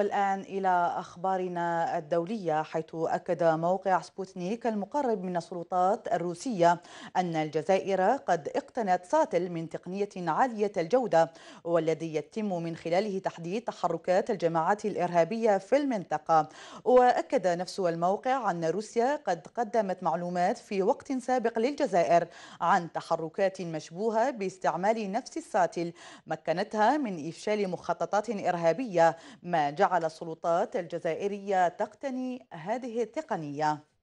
والآن إلى أخبارنا الدولية حيث أكد موقع سبوتنيك المقرب من السلطات الروسية أن الجزائر قد اقتنت ساتل من تقنية عالية الجودة والذي يتم من خلاله تحديد تحركات الجماعات الإرهابية في المنطقة وأكد نفس الموقع أن روسيا قد قدمت معلومات في وقت سابق للجزائر عن تحركات مشبوهة باستعمال نفس الساتل مكنتها من إفشال مخططات إرهابية ما جعل جعل السلطات الجزائرية تقتني هذه التقنية